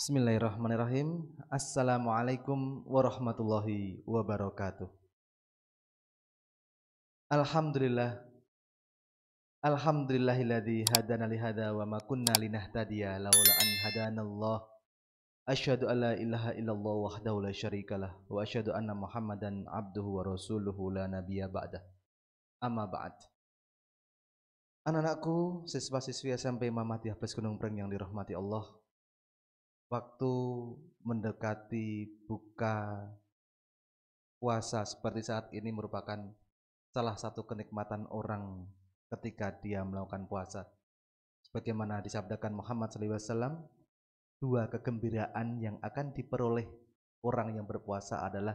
Bismillahirrahmanirrahim. Assalamualaikum warahmatullahi wabarakatuh. Alhamdulillah. Alhamdulillahilladzi hadana li hada wa ma kunna linahtadiya laula an hadanallah. Asyhadu an la ilaha illallah wahdahu la syarikalah wa asyhadu anna Muhammadan abduhu wa rasuluhu la nabiyya ba'da. Amma ba'd. Anak-anakku, siswa-siswi SMP Mamatiah Plus Gunung yang dirahmati Allah waktu mendekati buka puasa seperti saat ini merupakan salah satu kenikmatan orang ketika dia melakukan puasa. Sebagaimana disabdakan Muhammad SAW, dua kegembiraan yang akan diperoleh orang yang berpuasa adalah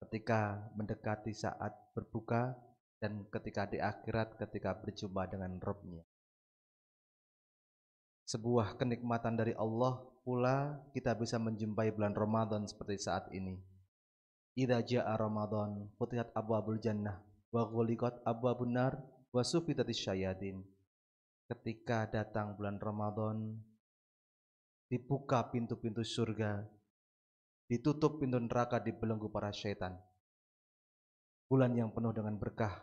ketika mendekati saat berbuka dan ketika di akhirat ketika berjumpa dengan Robnya sebuah kenikmatan dari Allah pula kita bisa menjumpai bulan Ramadan seperti saat ini. Idza jaa Ramadan futihat abwabul jannah wa ghuliqat abwaabun nar wa sufitatis syayatin. Ketika datang bulan Ramadan, dibuka pintu-pintu surga, ditutup pintu neraka di belenggu para syaitan. Bulan yang penuh dengan berkah,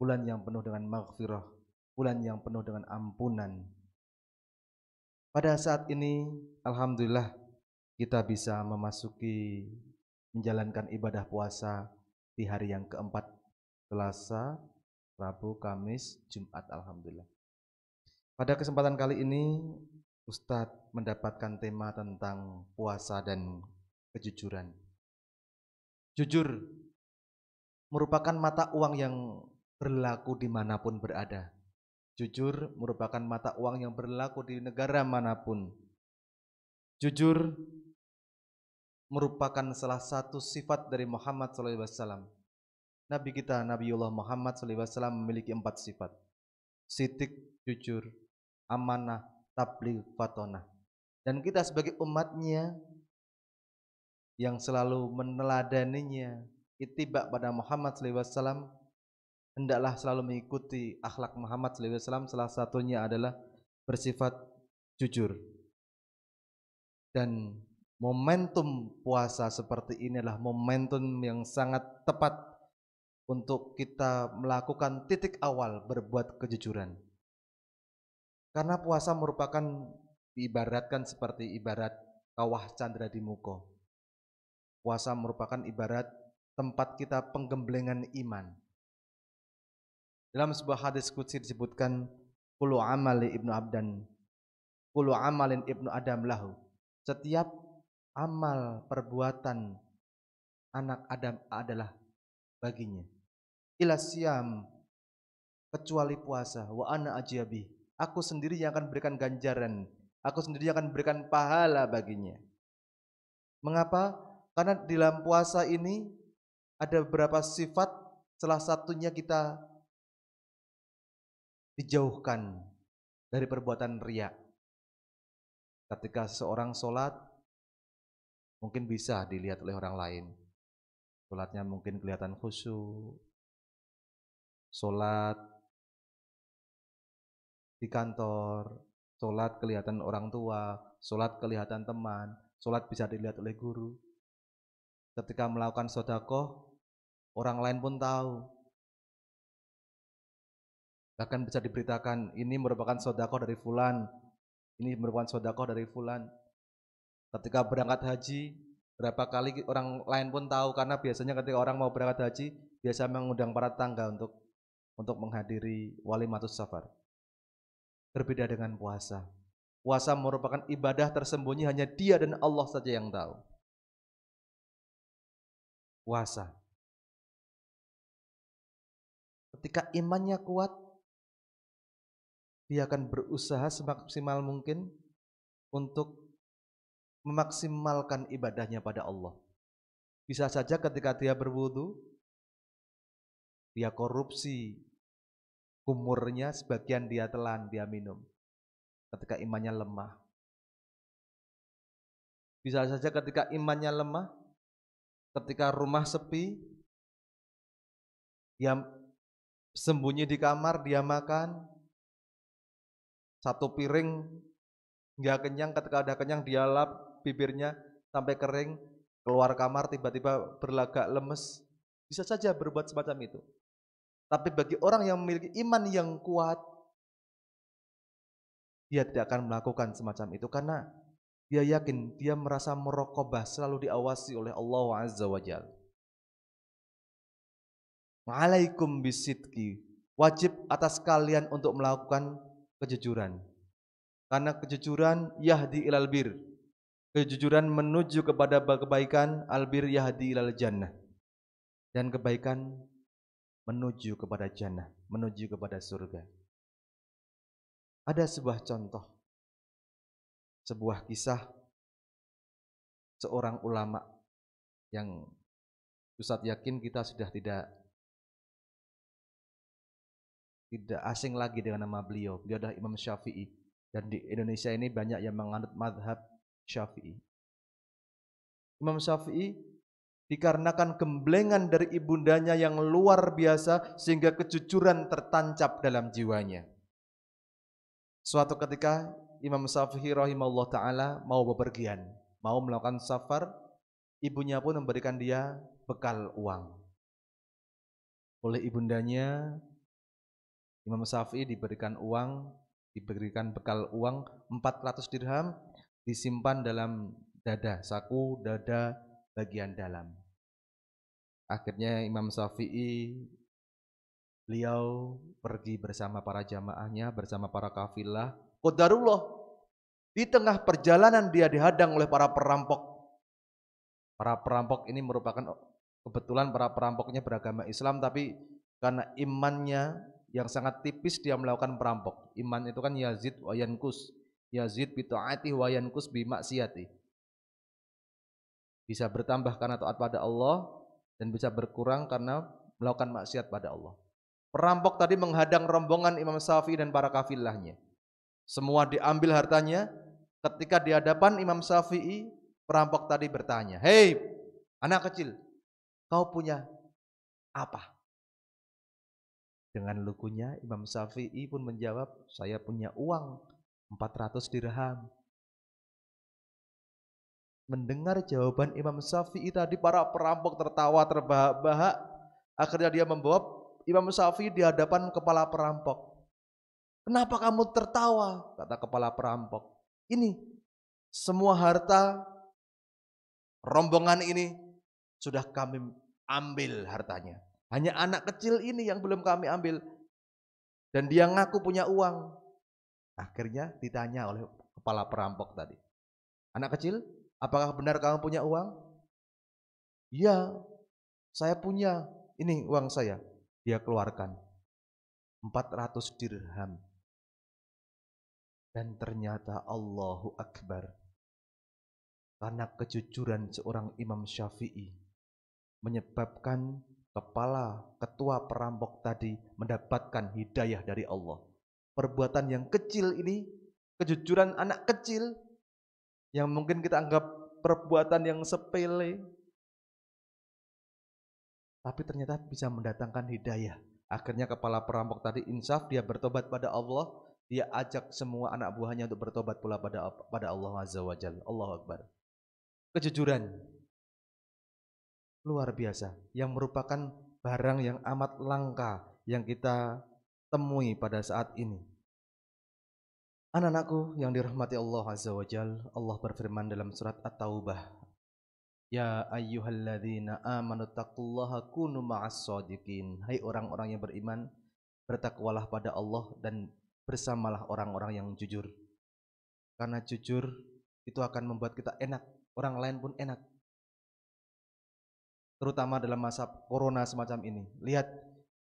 bulan yang penuh dengan maghfirah, bulan yang penuh dengan ampunan, pada saat ini, Alhamdulillah, kita bisa memasuki menjalankan ibadah puasa di hari yang keempat, Selasa, Rabu, Kamis, Jumat, Alhamdulillah. Pada kesempatan kali ini, Ustadz mendapatkan tema tentang puasa dan kejujuran. Jujur merupakan mata uang yang berlaku dimanapun berada. Jujur merupakan mata uang yang berlaku di negara manapun. Jujur merupakan salah satu sifat dari Muhammad SAW. Nabi kita, Nabiullah Muhammad SAW memiliki empat sifat. Sitik, jujur, amanah, tabligh, fatonah. Dan kita sebagai umatnya yang selalu meneladaninya, itibak pada Muhammad SAW, hendaklah selalu mengikuti akhlak Muhammad SAW salah satunya adalah bersifat jujur dan momentum puasa seperti inilah momentum yang sangat tepat untuk kita melakukan titik awal berbuat kejujuran karena puasa merupakan diibaratkan seperti ibarat kawah candra di Muko puasa merupakan ibarat tempat kita penggemblengan iman dalam sebuah hadis kutsi disebutkan Kulu amali ibnu abdan Kulu amalin ibnu adam lahu Setiap amal perbuatan anak Adam adalah baginya. Ila siam kecuali puasa wa ana ajiabi. Aku sendiri yang akan berikan ganjaran. Aku sendiri yang akan berikan pahala baginya. Mengapa? Karena di dalam puasa ini ada beberapa sifat salah satunya kita dijauhkan dari perbuatan riak. Ketika seorang sholat, mungkin bisa dilihat oleh orang lain. Sholatnya mungkin kelihatan khusyuk. Sholat di kantor, sholat kelihatan orang tua, sholat kelihatan teman, sholat bisa dilihat oleh guru. Ketika melakukan sodakoh, orang lain pun tahu Bahkan bisa diberitakan ini merupakan sodako dari fulan, ini merupakan sodako dari fulan. Ketika berangkat haji, berapa kali orang lain pun tahu karena biasanya ketika orang mau berangkat haji, biasa mengundang para tangga untuk untuk menghadiri walimatus safar. Berbeda dengan puasa. Puasa merupakan ibadah tersembunyi hanya dia dan Allah saja yang tahu. Puasa. Ketika imannya kuat, dia akan berusaha semaksimal mungkin untuk memaksimalkan ibadahnya pada Allah. Bisa saja ketika dia berwudu, dia korupsi kumurnya sebagian dia telan, dia minum. Ketika imannya lemah. Bisa saja ketika imannya lemah, ketika rumah sepi, dia sembunyi di kamar, dia makan, satu piring nggak kenyang, ketika udah kenyang dia lap bibirnya sampai kering, keluar kamar tiba-tiba berlagak lemes. Bisa saja berbuat semacam itu. Tapi bagi orang yang memiliki iman yang kuat, dia tidak akan melakukan semacam itu karena dia yakin dia merasa merokobah selalu diawasi oleh Allah Azza wa Jal. Alaikum bisidki. Wajib atas kalian untuk melakukan kejujuran. Karena kejujuran yahdi ilal bir. Kejujuran menuju kepada kebaikan albir yahdi ilal jannah. Dan kebaikan menuju kepada jannah, menuju kepada surga. Ada sebuah contoh, sebuah kisah seorang ulama yang Ustadz yakin kita sudah tidak tidak asing lagi dengan nama beliau. Beliau adalah Imam Syafi'i. Dan di Indonesia ini banyak yang menganut madhab Syafi'i. Imam Syafi'i dikarenakan gemblengan dari ibundanya yang luar biasa sehingga kejujuran tertancap dalam jiwanya. Suatu ketika Imam Syafi'i rahimahullah ta'ala mau bepergian, mau melakukan safar, ibunya pun memberikan dia bekal uang. Oleh ibundanya Imam Syafi'i diberikan uang, diberikan bekal uang 400 dirham disimpan dalam dada, saku dada bagian dalam. Akhirnya Imam Syafi'i beliau pergi bersama para jamaahnya, bersama para kafilah. Qadarullah di tengah perjalanan dia dihadang oleh para perampok. Para perampok ini merupakan kebetulan para perampoknya beragama Islam tapi karena imannya yang sangat tipis dia melakukan perampok. Iman itu kan yazid wa yankus. Yazid bi taati wa yankus bi maksiati. Bisa bertambah karena taat pada Allah dan bisa berkurang karena melakukan maksiat pada Allah. Perampok tadi menghadang rombongan Imam Syafi'i dan para kafilahnya. Semua diambil hartanya. Ketika di hadapan Imam Syafi'i, perampok tadi bertanya, "Hei, anak kecil, kau punya apa?" Dengan lukunya, Imam Syafi'i pun menjawab, saya punya uang 400 dirham. Mendengar jawaban Imam Syafi'i tadi, para perampok tertawa terbahak-bahak. Akhirnya dia membawa Imam Syafi'i di hadapan kepala perampok. Kenapa kamu tertawa? Kata kepala perampok. Ini semua harta rombongan ini sudah kami ambil hartanya. Hanya anak kecil ini yang belum kami ambil. Dan dia ngaku punya uang. Akhirnya ditanya oleh kepala perampok tadi. Anak kecil, apakah benar kamu punya uang? ya saya punya. Ini uang saya. Dia keluarkan. 400 dirham. Dan ternyata Allahu Akbar. Karena kejujuran seorang Imam Syafi'i menyebabkan kepala ketua perampok tadi mendapatkan hidayah dari Allah. Perbuatan yang kecil ini, kejujuran anak kecil yang mungkin kita anggap perbuatan yang sepele, tapi ternyata bisa mendatangkan hidayah. Akhirnya kepala perampok tadi insaf, dia bertobat pada Allah, dia ajak semua anak buahnya untuk bertobat pula pada pada Allah Azza wa Jalla. Allahu Akbar. Kejujuran luar biasa yang merupakan barang yang amat langka yang kita temui pada saat ini. Anak-anakku yang dirahmati Allah Azza wa Jal, Allah berfirman dalam surat At-Taubah, Ya ayyuhalladzina amanu taqullaha kunu ma'as sadiqin. Hai orang-orang yang beriman, bertakwalah pada Allah dan bersamalah orang-orang yang jujur. Karena jujur itu akan membuat kita enak, orang lain pun enak terutama dalam masa corona semacam ini. Lihat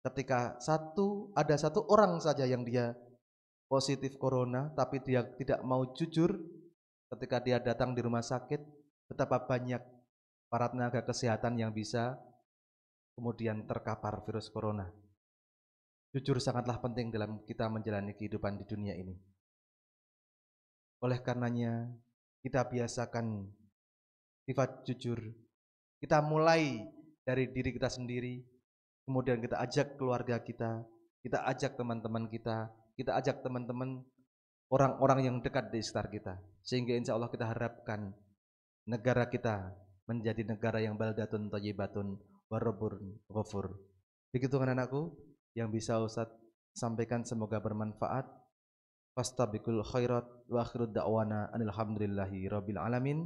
ketika satu ada satu orang saja yang dia positif corona tapi dia tidak mau jujur ketika dia datang di rumah sakit betapa banyak para tenaga kesehatan yang bisa kemudian terkapar virus corona. Jujur sangatlah penting dalam kita menjalani kehidupan di dunia ini. Oleh karenanya, kita biasakan sifat jujur kita mulai dari diri kita sendiri, kemudian kita ajak keluarga kita, kita ajak teman-teman kita, kita ajak teman-teman orang-orang yang dekat di sekitar kita. Sehingga insya Allah kita harapkan negara kita menjadi negara yang baldatun ta'jibatun warabur ghafur. Begitu kan anakku yang bisa Ustaz sampaikan semoga bermanfaat. Fastabikul khairat wa akhirud da'wana alhamdulillahi rabbil alamin.